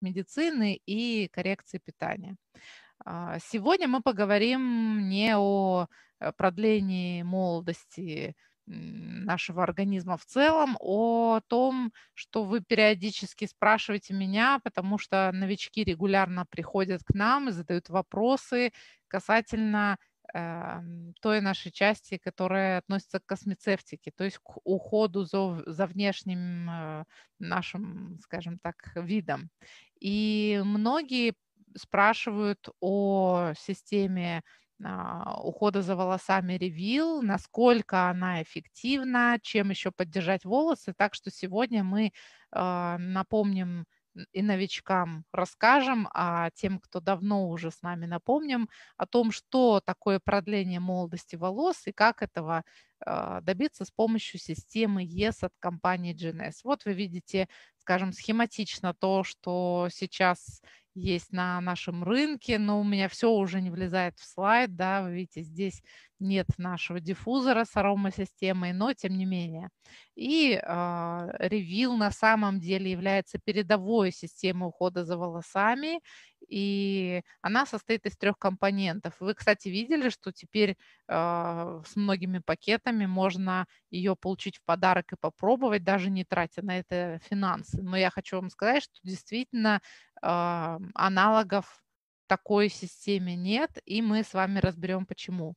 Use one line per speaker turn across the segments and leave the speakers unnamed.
медицины и коррекции питания. А, сегодня мы поговорим не о э, продлении молодости нашего организма в целом, о том, что вы периодически спрашиваете меня, потому что новички регулярно приходят к нам и задают вопросы касательно эм, той нашей части, которая относится к космецевтике, то есть к уходу за, за внешним э, нашим, скажем так, видом. И многие спрашивают о системе а, ухода за волосами ревил, насколько она эффективна, чем еще поддержать волосы. Так что сегодня мы а, напомним и новичкам расскажем, а тем, кто давно уже с нами напомним о том, что такое продление молодости волос и как этого а, добиться с помощью системы ES от компании GNS. Вот вы видите, скажем, схематично то, что сейчас есть на нашем рынке, но у меня все уже не влезает в слайд, да, вы видите, здесь нет нашего диффузора с аромасистемой, но тем не менее. И э, ревил на самом деле является передовой системой ухода за волосами, и она состоит из трех компонентов. Вы, кстати, видели, что теперь э, с многими пакетами можно ее получить в подарок и попробовать, даже не тратя на это финансы. Но я хочу вам сказать, что действительно э, аналогов такой системе нет, и мы с вами разберем почему.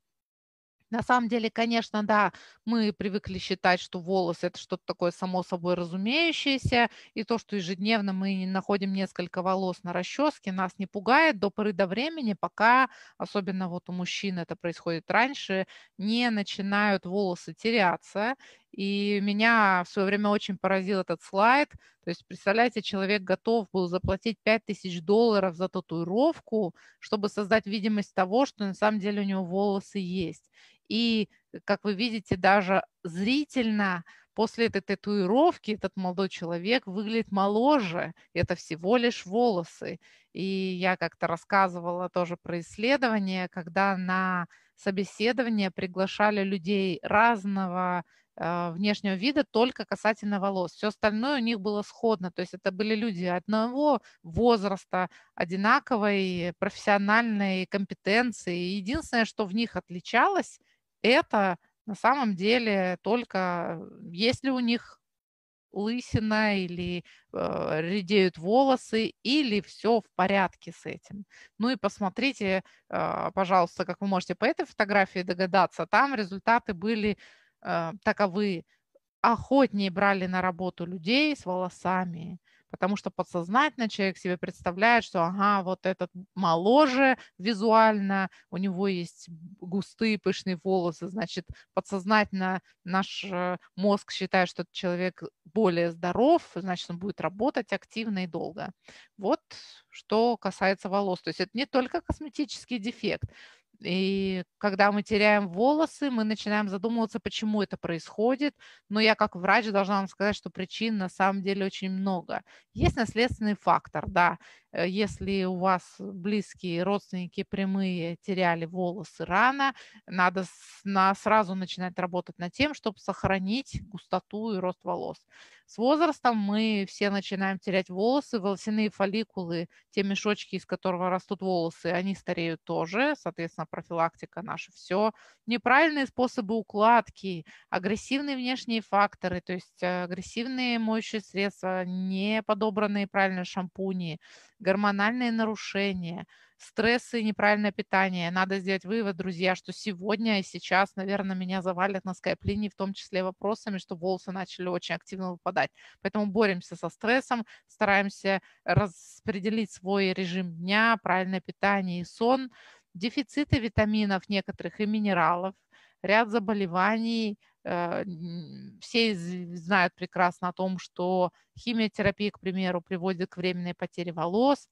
На самом деле, конечно, да, мы привыкли считать, что волос – это что-то такое само собой разумеющееся, и то, что ежедневно мы находим несколько волос на расческе, нас не пугает до поры до времени, пока, особенно вот у мужчин это происходит раньше, не начинают волосы теряться, и меня в свое время очень поразил этот слайд. То есть, представляете, человек готов был заплатить 5000 долларов за татуировку, чтобы создать видимость того, что на самом деле у него волосы есть. И, как вы видите, даже зрительно после этой татуировки этот молодой человек выглядит моложе. Это всего лишь волосы. И я как-то рассказывала тоже про исследование, когда на собеседование приглашали людей разного а, внешнего вида только касательно волос. Все остальное у них было сходно. То есть это были люди одного возраста, одинаковой профессиональной компетенции. Единственное, что в них отличалось, это на самом деле только э, есть ли у них лысина или э, редеют волосы, или все в порядке с этим. Ну и посмотрите, э, пожалуйста, как вы можете по этой фотографии догадаться, там результаты были Э, таковы охотнее брали на работу людей с волосами, потому что подсознательно человек себе представляет, что ага, вот этот моложе визуально, у него есть густые пышные волосы, значит, подсознательно наш э, мозг считает, что этот человек более здоров, значит, он будет работать активно и долго. Вот что касается волос. То есть это не только косметический дефект, и когда мы теряем волосы, мы начинаем задумываться, почему это происходит. Но я как врач должна вам сказать, что причин на самом деле очень много. Есть наследственный фактор, да. Э, если у вас близкие родственники прямые теряли волосы рано, надо на, сразу начинать работать над тем, чтобы сохранить густоту и рост волос. С возрастом мы все начинаем терять волосы, волосяные фолликулы, те мешочки, из которого растут волосы, они стареют тоже, соответственно, профилактика наша все. Неправильные способы укладки, агрессивные внешние факторы, то есть э, агрессивные моющие средства, не подобранные правильно шампуни, гормональные нарушения, стрессы, и неправильное питание. Надо сделать вывод, друзья, что сегодня и сейчас, наверное, меня завалят на скайп-линии, в том числе вопросами, что волосы начали очень активно выпадать. Поэтому боремся со стрессом, стараемся распределить свой режим дня, правильное питание и сон, дефициты витаминов некоторых и минералов, ряд заболеваний – Э, все знают прекрасно о том, что химиотерапия, к примеру, приводит к временной потере волос.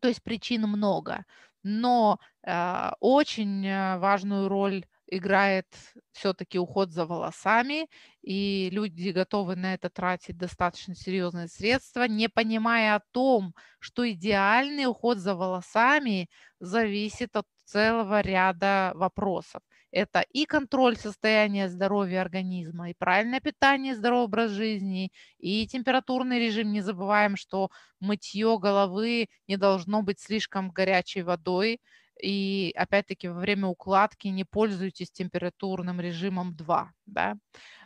То есть причин много. Но э, очень э, важную роль играет все-таки уход за волосами, и люди готовы на это тратить достаточно серьезные средства, не понимая о том, что идеальный уход за волосами зависит от целого ряда вопросов. Это и контроль состояния здоровья организма, и правильное питание, здоровый образ жизни, и температурный режим. Не забываем, что мытье головы не должно быть слишком горячей водой. И опять-таки во время укладки не пользуйтесь температурным режимом 2. Да?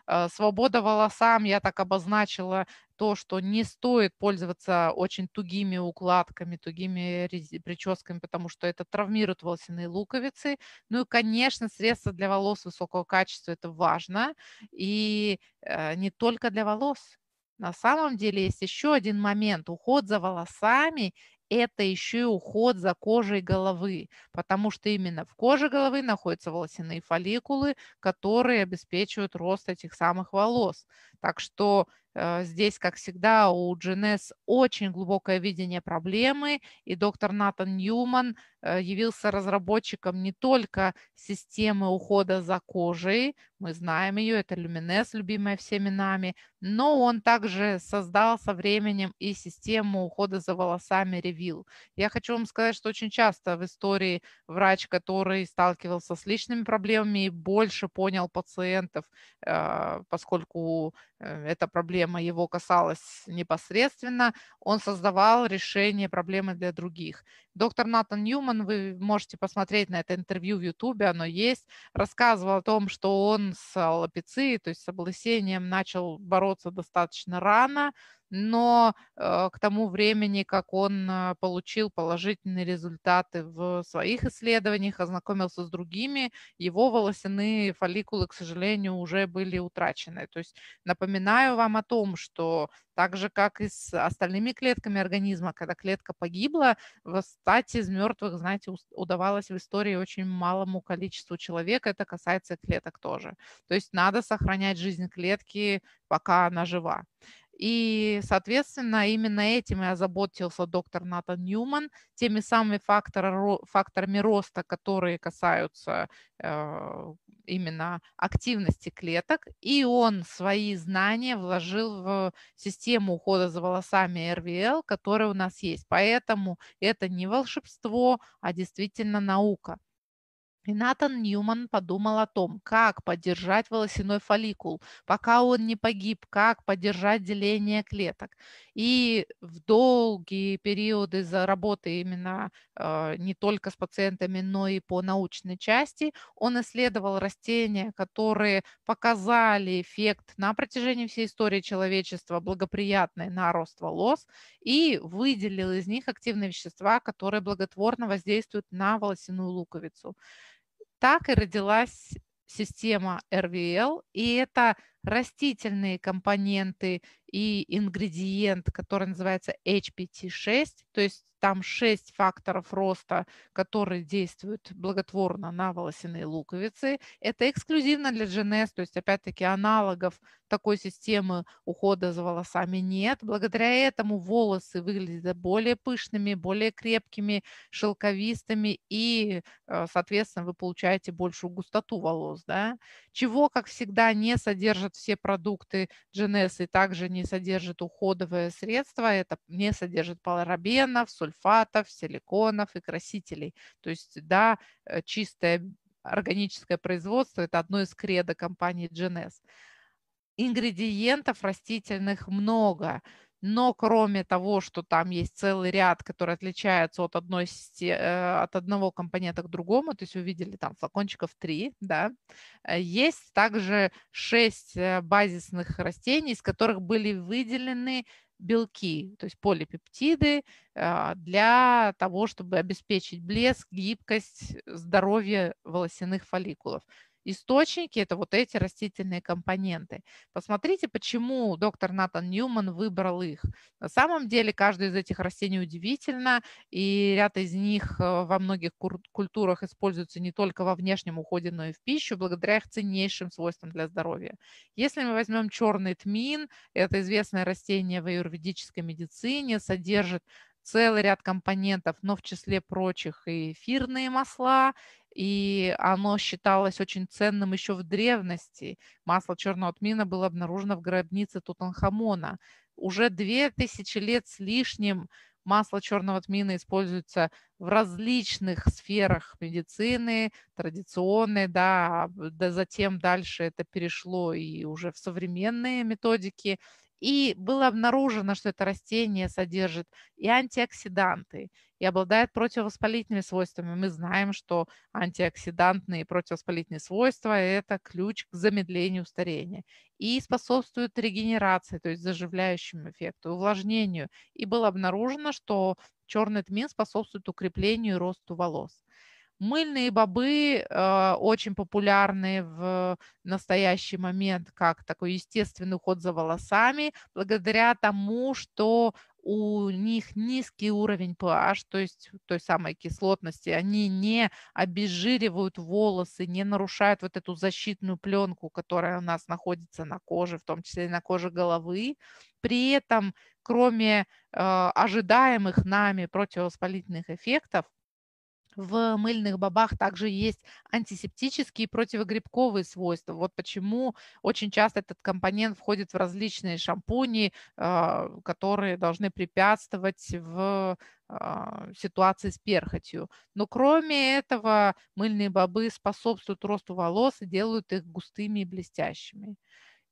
Э, свобода волосам, я так обозначила то, что не стоит пользоваться очень тугими укладками, тугими прическами, потому что это травмирует волосяные луковицы. Ну и, конечно, средства для волос высокого качества – это важно. И э, не только для волос. На самом деле есть еще один момент. Уход за волосами это еще и уход за кожей головы, потому что именно в коже головы находятся волосяные фолликулы, которые обеспечивают рост этих самых волос. Так что Э, здесь, как всегда, у GNS очень глубокое видение проблемы, и доктор Натан Ньюман э, явился разработчиком не только системы ухода за кожей, мы знаем ее, это Люминес, любимая всеми нами, но он также создал со временем и систему ухода за волосами Ревил. Я хочу вам сказать, что очень часто в истории врач, который сталкивался с личными проблемами и больше понял пациентов, э, поскольку эта проблема проблема его касалась непосредственно, он создавал решение проблемы для других. Доктор Натан Ньюман, вы можете посмотреть на это интервью в Ютубе, оно есть, рассказывал о том, что он с аллопецией, то есть с облысением, начал бороться достаточно рано, но э, к тому времени, как он э, получил положительные результаты в своих исследованиях, ознакомился с другими, его волосяные фолликулы, к сожалению, уже были утрачены. То есть напоминаю вам о том, что так же, как и с остальными клетками организма, когда клетка погибла, восстать из мертвых, знаете, удавалось в истории очень малому количеству человек. Это касается клеток тоже. То есть надо сохранять жизнь клетки, пока она жива. И, соответственно, именно этим и озаботился доктор Натан Ньюман, теми самыми факторами роста, которые касаются э, именно активности клеток. И он свои знания вложил в систему ухода за волосами RVL, которая у нас есть. Поэтому это не волшебство, а действительно наука. И Натан Ньюман подумал о том, как поддержать волосяной фолликул, пока он не погиб, как поддержать деление клеток. И в долгие периоды за работы именно э, не только с пациентами, но и по научной части он исследовал растения, которые показали эффект на протяжении всей истории человечества благоприятный на рост волос и выделил из них активные вещества, которые благотворно воздействуют на волосяную луковицу. Так и родилась система RVL, и это растительные компоненты и ингредиент, который называется HPT6, то есть там шесть факторов роста, которые действуют благотворно на волосяные луковицы. Это эксклюзивно для GNS, то есть опять-таки аналогов такой системы ухода за волосами нет. Благодаря этому волосы выглядят более пышными, более крепкими, шелковистыми и, э, соответственно, вы получаете большую густоту волос. Да? Чего, как всегда, не содержат все продукты GNS и также не содержит уходовое средство, это не содержит парабенов, соль сульфатов, силиконов и красителей. То есть, да, э, чистое органическое производство – это одно из кредо компании GNS. Ингредиентов растительных много, но кроме того, что там есть целый ряд, который отличается от, одной, э, от одного компонента к другому, то есть вы видели там флакончиков 3, да, э, есть также 6 базисных растений, из которых были выделены белки, то есть полипептиды а, для того, чтобы обеспечить блеск, гибкость, здоровье волосяных фолликулов источники – это вот эти растительные компоненты. Посмотрите, почему доктор Натан Ньюман выбрал их. На самом деле каждое из этих растений удивительно, и ряд из них э, во многих культурах используются не только во внешнем уходе, но и в пищу, благодаря их ценнейшим свойствам для здоровья. Если мы возьмем черный тмин, это известное растение в аюрведической медицине, содержит целый ряд компонентов, но в числе прочих и эфирные масла, и оно считалось очень ценным еще в древности. Масло черного тмина было обнаружено в гробнице Тутанхамона. Уже две тысячи лет с лишним масло черного тмина используется в различных сферах медицины, традиционной, да, да затем дальше это перешло и уже в современные методики, и было обнаружено, что это растение содержит и антиоксиданты, и обладает противовоспалительными свойствами. Мы знаем, что антиоксидантные и противовоспалительные свойства – это ключ к замедлению старения. И способствует регенерации, то есть заживляющему эффекту, увлажнению. И было обнаружено, что черный тмин способствует укреплению и росту волос. Мыльные бобы э, очень популярны в настоящий момент как такой естественный уход за волосами, благодаря тому, что у них низкий уровень pH, то есть той самой кислотности, они не обезжиривают волосы, не нарушают вот эту защитную пленку, которая у нас находится на коже, в том числе и на коже головы. При этом, кроме э, ожидаемых нами противовоспалительных эффектов, в мыльных бобах также есть антисептические и противогрибковые свойства. Вот почему очень часто этот компонент входит в различные шампуни, а, которые должны препятствовать в а, ситуации с перхотью. Но кроме этого мыльные бобы способствуют росту волос и делают их густыми и блестящими.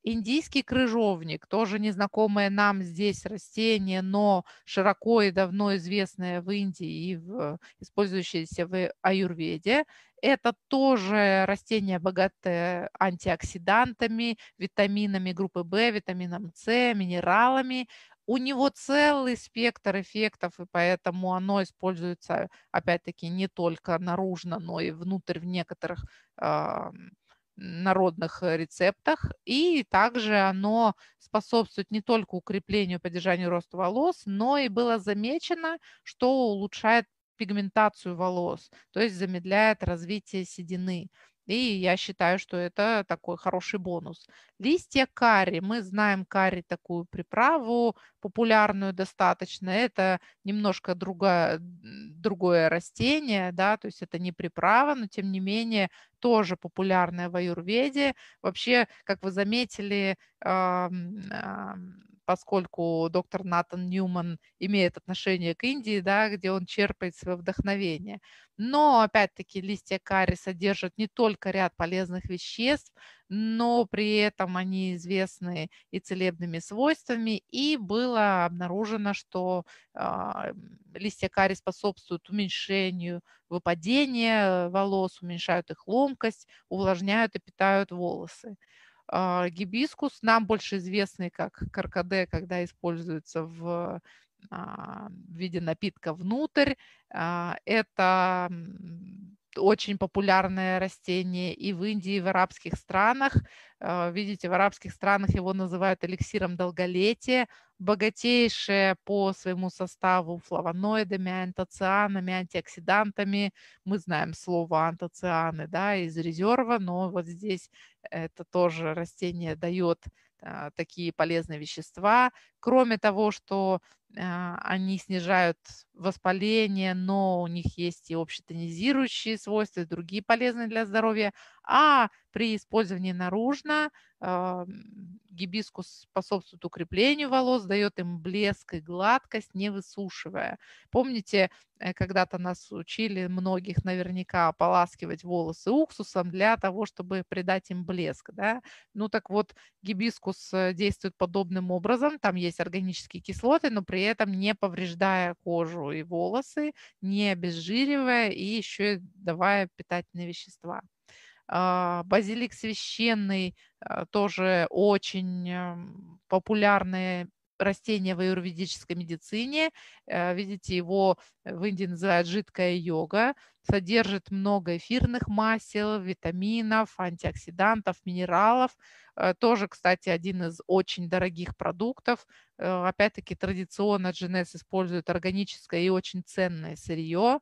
Индийский крыжовник, тоже незнакомое нам здесь растение, но широко и давно известное в Индии и в, использующееся в аюрведе. Это тоже растение, богатое антиоксидантами, витаминами группы В, витамином С, минералами. У него целый спектр эффектов, и поэтому оно используется, опять-таки, не только наружно, но и внутрь в некоторых э, народных э, рецептах, и также оно способствует не только укреплению, и поддержанию роста волос, но и было замечено, что улучшает пигментацию волос, то есть замедляет развитие седины. И я считаю, что это такой хороший бонус. Листья карри. Мы знаем карри такую приправу, популярную достаточно. Это немножко другое, другое растение, да, то есть это не приправа, но тем не менее тоже популярная в аюрведе. Вообще, как вы заметили, поскольку доктор Натан Ньюман имеет отношение к Индии, да, где он черпает свое вдохновение. Но, опять-таки, листья карри содержат не только ряд полезных веществ, но при этом они известны и целебными свойствами, и было обнаружено, что э, листья карри способствуют уменьшению выпадения волос, уменьшают их ломкость, увлажняют и питают волосы. А, гибискус, нам больше известный как каркаде, когда используется в, а, в виде напитка внутрь. А, это очень популярное растение и в Индии, и в арабских странах. Э, видите, в арабских странах его называют эликсиром долголетия, богатейшее по своему составу флавоноидами, антоцианами, антиоксидантами. Мы знаем слово антоцианы да, из резерва, но вот здесь это тоже растение дает э, такие полезные вещества. Кроме того, что а, они снижают воспаление, но у них есть и общетонизирующие свойства, и другие полезные для здоровья. А при использовании наружно а, гибискус способствует укреплению волос, дает им блеск и гладкость, не высушивая. Помните, э, когда-то нас учили многих наверняка ополаскивать волосы уксусом для того, чтобы придать им блеск. Да? Ну так вот, гибискус э, действует подобным образом. Там есть органические кислоты, но при этом не повреждая кожу и волосы, не обезжиривая и еще и давая питательные вещества. А, базилик священный а, тоже очень популярное растение в аюрведической медицине. Э, видите, его э, в Индии называют жидкая йога. Содержит много эфирных масел, витаминов, антиоксидантов, минералов. Э, тоже, кстати, один из очень дорогих продуктов. Опять-таки, традиционно Джинес использует органическое и очень ценное сырье.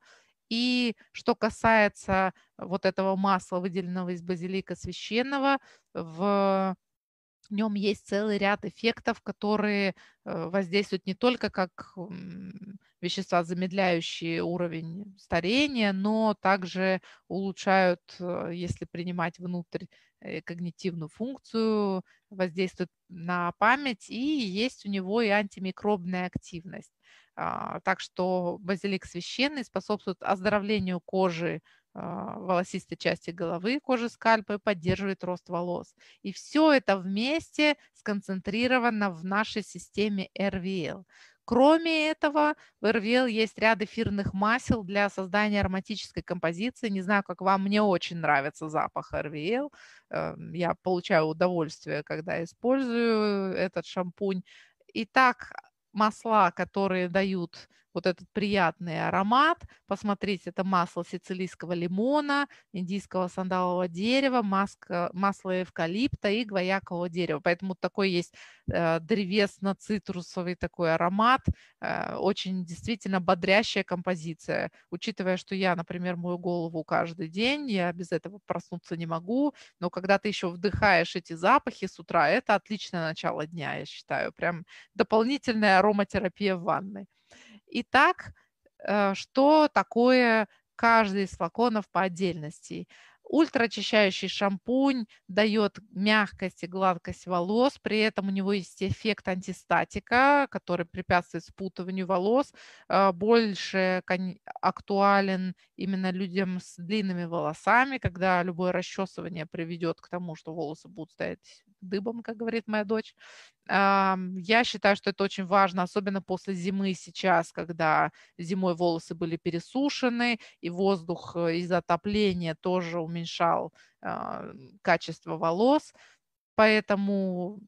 И что касается вот этого масла, выделенного из базилика священного, в в нем есть целый ряд эффектов, которые э, воздействуют не только как вещества, замедляющие уровень старения, но также улучшают, э, если принимать внутрь э, когнитивную функцию, воздействуют на память, и есть у него и антимикробная активность. А, так что базилик священный способствует оздоровлению кожи а, волосистой части головы, кожи скальпа и поддерживает рост волос. И все это вместе сконцентрировано в нашей системе RVL. Кроме этого, в RVL есть ряд эфирных масел для создания ароматической композиции. Не знаю, как вам, мне очень нравится запах RVL. Э, я получаю удовольствие, когда использую этот шампунь. Итак, масла, которые дают вот этот приятный аромат. Посмотрите, это масло сицилийского лимона, индийского сандалового дерева, маска, масло эвкалипта и гвоякового дерева. Поэтому такой есть э, древесно-цитрусовый такой аромат, э, очень действительно бодрящая композиция. Учитывая, что я, например, мою голову каждый день, я без этого проснуться не могу, но когда ты еще вдыхаешь эти запахи с утра, это отличное начало дня, я считаю. Прям дополнительная ароматерапия в ванной. Итак, э, что такое каждый из флаконов по отдельности? Ультраочищающий шампунь дает мягкость и гладкость волос, при этом у него есть эффект антистатика, который препятствует спутыванию волос. Э, больше актуален именно людям с длинными волосами, когда любое расчесывание приведет к тому, что волосы будут стоять дыбом, как говорит моя дочь. Я считаю, что это очень важно, особенно после зимы сейчас, когда зимой волосы были пересушены, и воздух э, из-за отопления тоже уменьшал а, качество волос. Поэтому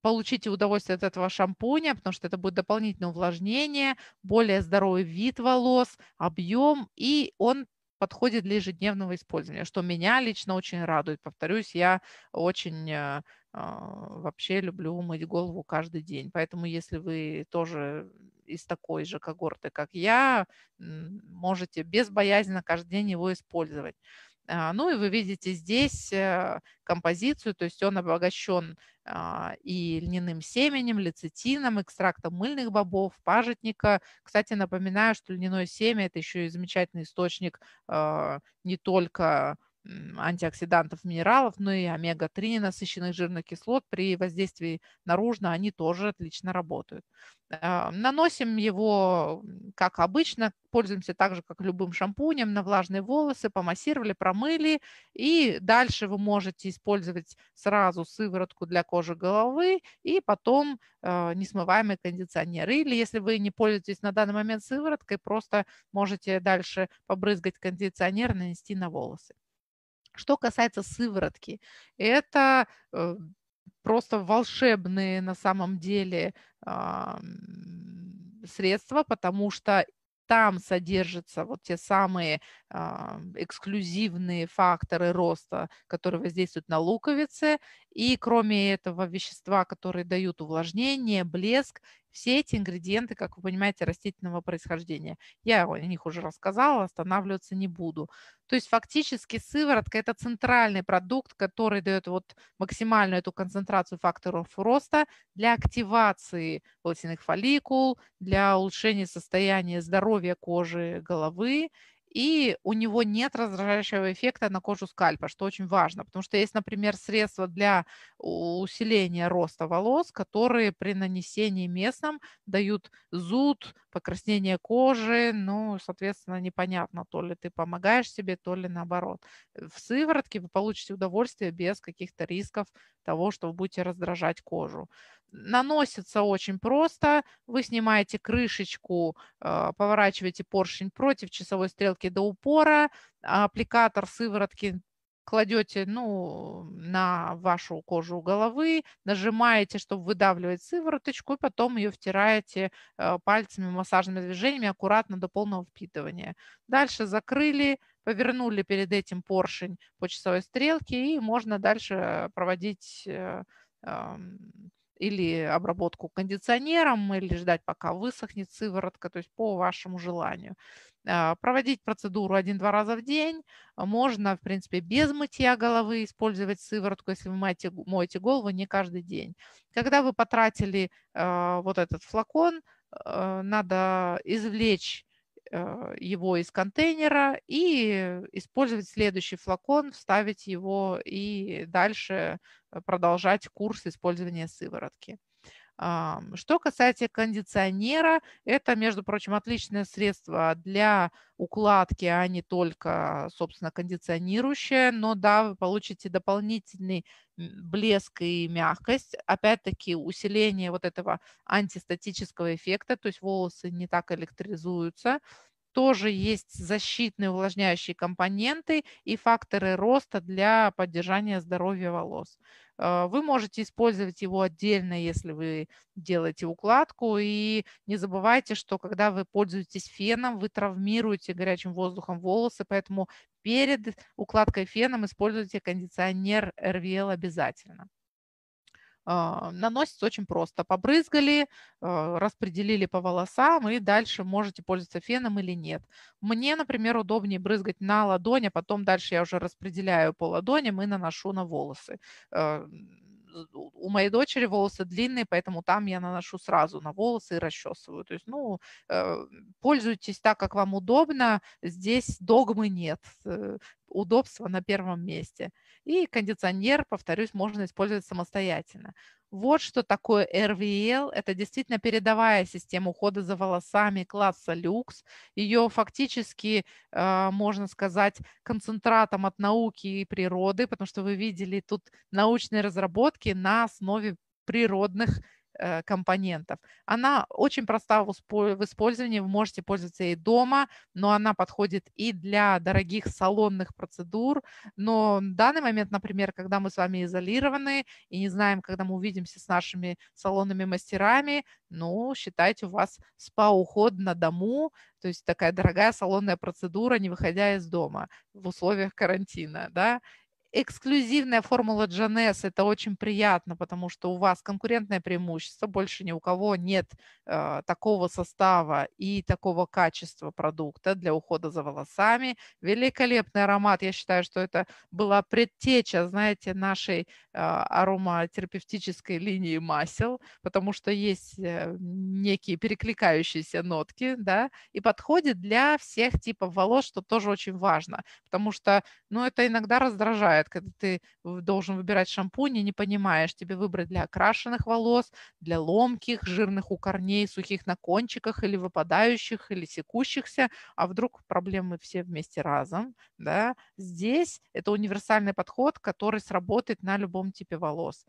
получите удовольствие от этого шампуня, потому что это будет дополнительное увлажнение, более здоровый вид волос, объем, и он подходит для ежедневного использования, что меня лично очень радует. Повторюсь, я очень э, а, вообще люблю мыть голову каждый день. Поэтому если вы тоже из такой же когорты, как я, можете безбоязненно каждый день его использовать. А, ну и вы видите здесь э, композицию, то есть он обогащен а, и льняным семенем, лецитином, экстрактом мыльных бобов, пажитника. Кстати, напоминаю, что льняное семя – это еще и замечательный источник а, не только антиоксидантов, минералов, ну и омега-3 насыщенных жирных кислот при воздействии наружно, они тоже отлично работают. А, наносим его, как обычно, пользуемся так же, как любым шампунем, на влажные волосы, помассировали, промыли, и дальше вы можете использовать сразу сыворотку для кожи головы и потом а, несмываемый кондиционер. Или если вы не пользуетесь на данный момент сывороткой, просто можете дальше побрызгать кондиционер, нанести на волосы. Что касается сыворотки, это э, просто волшебные на самом деле а, средства, потому что там содержатся вот те самые а, эксклюзивные факторы роста, которые воздействуют на луковицы. И кроме этого вещества, которые дают увлажнение, блеск все эти ингредиенты, как вы понимаете, растительного происхождения. Я о них уже рассказала, останавливаться не буду. То есть фактически сыворотка – это центральный продукт, который дает вот максимальную эту концентрацию факторов роста для активации волосяных фолликул, для улучшения состояния здоровья кожи головы и у него нет раздражающего эффекта на кожу скальпа, что очень важно, потому что есть, например, средства для усиления роста волос, которые при нанесении местном дают зуд, покраснение кожи, ну, соответственно, непонятно, то ли ты помогаешь себе, то ли наоборот. Э, в сыворотке вы получите удовольствие без каких-то рисков того, что вы будете раздражать кожу наносится очень просто. Вы снимаете крышечку, а, поворачиваете поршень против часовой стрелки до упора, а аппликатор сыворотки кладете ну, на вашу кожу головы, нажимаете, чтобы выдавливать сывороточку, и потом ее втираете а, пальцами, массажными движениями аккуратно до полного впитывания. Дальше закрыли, повернули перед этим поршень по часовой стрелке, и можно дальше проводить э, или обработку кондиционером, или ждать, пока высохнет сыворотка, то есть по вашему желанию. А, проводить процедуру один-два раза в день. Можно, в принципе, без мытья головы использовать сыворотку, если вы моете, моете голову не каждый день. Когда вы потратили а, вот этот флакон, а, надо извлечь а, его из контейнера и использовать следующий флакон, вставить его и дальше э, продолжать курс использования сыворотки. Что касается кондиционера, это, между прочим, отличное средство для укладки, а не только, собственно, кондиционирующее. Но да, вы получите дополнительный блеск и мягкость. Опять-таки усиление вот этого антистатического эффекта, то есть волосы не так электризуются тоже есть защитные увлажняющие компоненты и факторы роста для поддержания здоровья волос. Э, вы можете использовать его отдельно, если вы делаете укладку. И не забывайте, что когда вы пользуетесь феном, вы травмируете горячим воздухом волосы, поэтому перед укладкой феном используйте кондиционер RVL обязательно. А, наносится очень просто. Побрызгали, а, распределили по волосам и дальше можете пользоваться феном или нет. Мне, например, удобнее брызгать на ладони, а потом дальше я уже распределяю по ладоням и наношу на волосы. У моей дочери волосы длинные, поэтому там я наношу сразу на волосы и расчесываю. То есть, ну, э, пользуйтесь так, как вам удобно. Здесь догмы нет. Э, удобство на первом месте. И кондиционер, повторюсь, можно использовать самостоятельно. Вот что такое RVL. Это действительно передовая система ухода за волосами класса люкс. Ее фактически, а, можно сказать, концентратом от науки и природы, потому что вы видели тут научные разработки на основе природных Э, компонентов. Она очень проста в использовании, вы можете пользоваться ей дома, но она подходит и для дорогих салонных процедур. Но в данный момент, например, когда мы с вами изолированы и не знаем, когда мы увидимся с нашими салонными мастерами, ну, считайте, у вас спа-уход на дому, то есть такая дорогая салонная процедура, не выходя из дома в условиях карантина, да, эксклюзивная формула Джанес, это очень приятно, потому что у вас конкурентное преимущество, больше ни у кого нет э, такого состава и такого качества продукта для ухода за волосами. Великолепный аромат, я считаю, что это была предтеча, знаете, нашей а, ароматерапевтической линии масел, потому что есть э, некие перекликающиеся нотки, да, и подходит для всех типов волос, что тоже очень важно, потому что, ну, это иногда раздражает, когда ты должен выбирать шампунь и не понимаешь, тебе выбрать для окрашенных волос, для ломких, жирных у корней, сухих на кончиках или выпадающих, или секущихся, а вдруг проблемы все вместе разом, да, здесь это универсальный подход, который сработает на любом каком типе волос.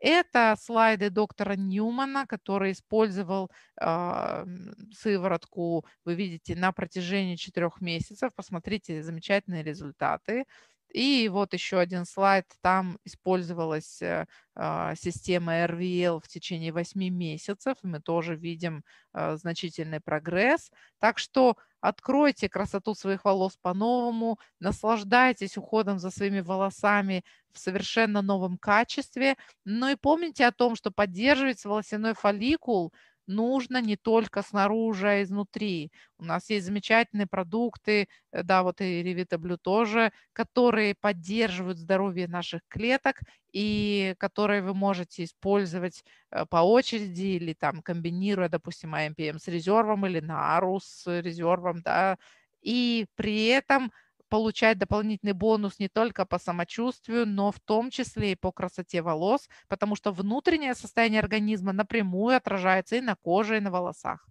Это слайды доктора Ньюмана, который использовал э, сыворотку, вы видите, на протяжении четырех месяцев. Посмотрите замечательные результаты. И вот еще один слайд. Там использовалась э, а, система RVL в течение 8 месяцев. Мы тоже видим э, значительный прогресс. Так что откройте красоту своих волос по-новому, наслаждайтесь уходом за своими волосами в совершенно новом качестве. Но ну и помните о том, что поддерживать волосяной фолликул – нужно не только снаружи, а изнутри. У нас есть замечательные продукты, э, да, вот и ревитаблю тоже, которые поддерживают здоровье наших клеток и которые вы можете использовать э, по очереди или там комбинируя, допустим, АМПМ с резервом или НАРУ с резервом, да, и при этом получать дополнительный бонус не только по самочувствию, но в том числе и по красоте волос, потому что внутреннее состояние организма напрямую отражается и на коже, и на волосах.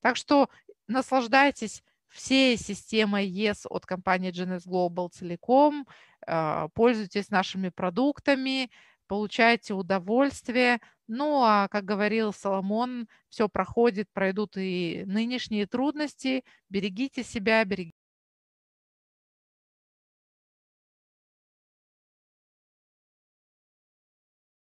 Так что наслаждайтесь всей системой ЕС от компании GNS Global целиком, а, пользуйтесь нашими продуктами, получайте удовольствие. Ну а, как говорил Соломон, все проходит, пройдут и нынешние трудности. Берегите себя, берегите.